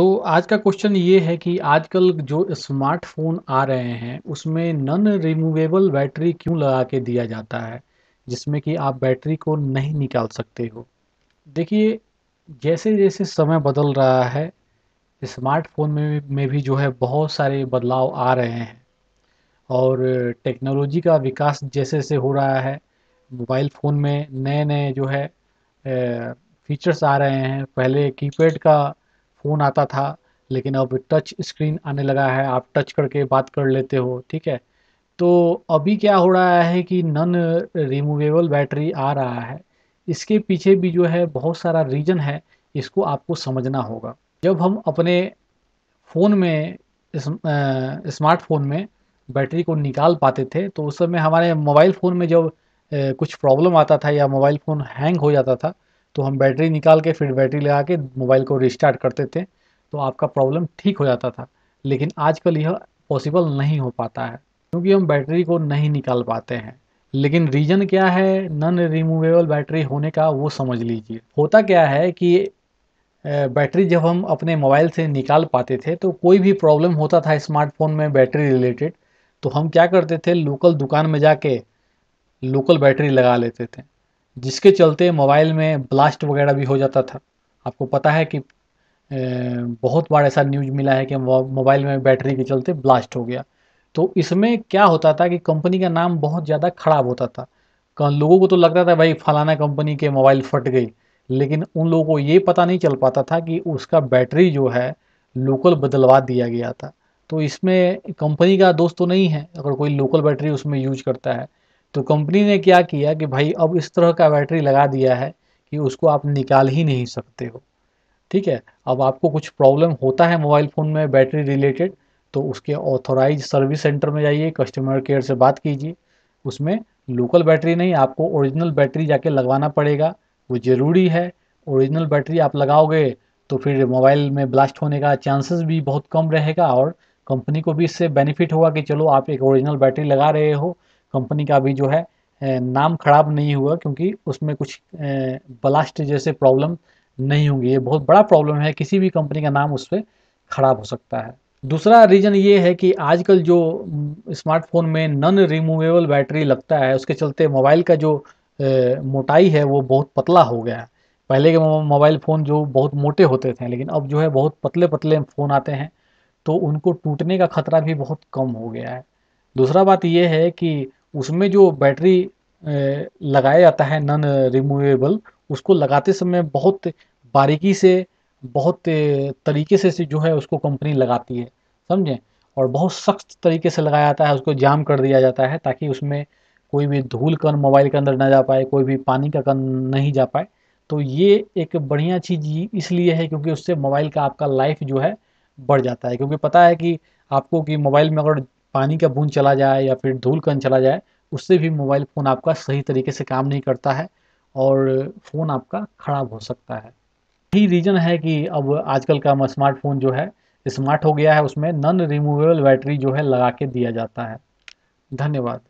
तो आज का क्वेश्चन ये है कि आजकल जो स्मार्टफोन आ रहे हैं उसमें नन रिमूवेबल बैटरी क्यों लगा के दिया जाता है जिसमें कि आप बैटरी को नहीं निकाल सकते हो देखिए जैसे जैसे समय बदल रहा है स्मार्टफोन में में भी जो है बहुत सारे बदलाव आ रहे हैं और टेक्नोलॉजी का विकास जैसे जैसे हो रहा है मोबाइल फ़ोन में नए नए जो है फीचर्स आ रहे हैं पहले कीपैड का फ़ोन आता था लेकिन अब टच स्क्रीन आने लगा है आप टच करके बात कर लेते हो ठीक है तो अभी क्या हो रहा है कि नन रिमूवेबल बैटरी आ रहा है इसके पीछे भी जो है बहुत सारा रीज़न है इसको आपको समझना होगा जब हम अपने फ़ोन में स्मार्टफोन में बैटरी को निकाल पाते थे तो उस समय हमारे मोबाइल फ़ोन में जब कुछ प्रॉब्लम आता था या मोबाइल फ़ोन हैंग हो जाता था तो हम बैटरी निकाल के फिर बैटरी लगा के मोबाइल को रिस्टार्ट करते थे तो आपका प्रॉब्लम ठीक हो जाता था लेकिन आजकल यह पॉसिबल नहीं हो पाता है क्योंकि हम बैटरी को नहीं निकाल पाते हैं लेकिन रीज़न क्या है नॉन रिमूवेबल बैटरी होने का वो समझ लीजिए होता क्या है कि बैटरी जब हम अपने मोबाइल से निकाल पाते थे तो कोई भी प्रॉब्लम होता था स्मार्टफोन में बैटरी रिलेटेड तो हम क्या करते थे लोकल दुकान में जाके लोकल बैटरी लगा लेते थे जिसके चलते मोबाइल में ब्लास्ट वगैरह भी हो जाता था आपको पता है कि बहुत बार ऐसा न्यूज मिला है कि मोबाइल में बैटरी के चलते ब्लास्ट हो गया तो इसमें क्या होता था कि कंपनी का नाम बहुत ज़्यादा खराब होता था लोगों को तो लगता था भाई फलाना कंपनी के मोबाइल फट गई लेकिन उन लोगों को ये पता नहीं चल पाता था कि उसका बैटरी जो है लोकल बदलवा दिया गया था तो इसमें कंपनी का दोस्त तो नहीं है अगर कोई लोकल बैटरी उसमें यूज करता है तो कंपनी ने क्या किया कि भाई अब इस तरह का बैटरी लगा दिया है कि उसको आप निकाल ही नहीं सकते हो ठीक है अब आपको कुछ प्रॉब्लम होता है मोबाइल फ़ोन में बैटरी रिलेटेड तो उसके ऑथोराइज सर्विस सेंटर में जाइए कस्टमर केयर से बात कीजिए उसमें लोकल बैटरी नहीं आपको ओरिजिनल बैटरी जाके लगवाना पड़ेगा वो ज़रूरी है ओरिजिनल बैटरी आप लगाओगे तो फिर मोबाइल में ब्लास्ट होने का चांसेस भी बहुत कम रहेगा और कंपनी को भी इससे बेनिफिट होगा कि चलो आप एक ओरिजिनल बैटरी लगा रहे हो कंपनी का भी जो है नाम खराब नहीं हुआ क्योंकि उसमें कुछ ब्लास्ट जैसे प्रॉब्लम नहीं होंगी ये बहुत बड़ा प्रॉब्लम है किसी भी कंपनी का नाम उस पर खराब हो सकता है दूसरा रीज़न ये है कि आजकल जो स्मार्टफोन में नन रिमूवेबल बैटरी लगता है उसके चलते मोबाइल का जो ए, मोटाई है वो बहुत पतला हो गया है पहले के मोबाइल फ़ोन जो बहुत मोटे होते थे लेकिन अब जो है बहुत पतले पतले फ़ोन आते हैं तो उनको टूटने का खतरा भी बहुत कम हो गया है दूसरा बात यह है कि उसमें जो बैटरी लगाया जाता है नन रिमूवेबल उसको लगाते समय बहुत बारीकी से बहुत तरीके से जो है उसको कंपनी लगाती है समझें और बहुत सख्त तरीके से लगाया जाता है उसको जाम कर दिया जाता है ताकि उसमें कोई भी धूल कण मोबाइल के अंदर ना जा पाए कोई भी पानी का कण नहीं जा पाए तो ये एक बढ़िया चीज़ इसलिए है क्योंकि उससे मोबाइल का आपका लाइफ जो है बढ़ जाता है क्योंकि पता है कि आपको कि मोबाइल में अगर पानी का बूंद चला जाए या फिर धूल कण चला जाए उससे भी मोबाइल फ़ोन आपका सही तरीके से काम नहीं करता है और फ़ोन आपका ख़राब हो सकता है यही रीज़न है कि अब आजकल का स्मार्टफोन जो है स्मार्ट हो गया है उसमें नॉन रिमूवेबल बैटरी जो है लगा के दिया जाता है धन्यवाद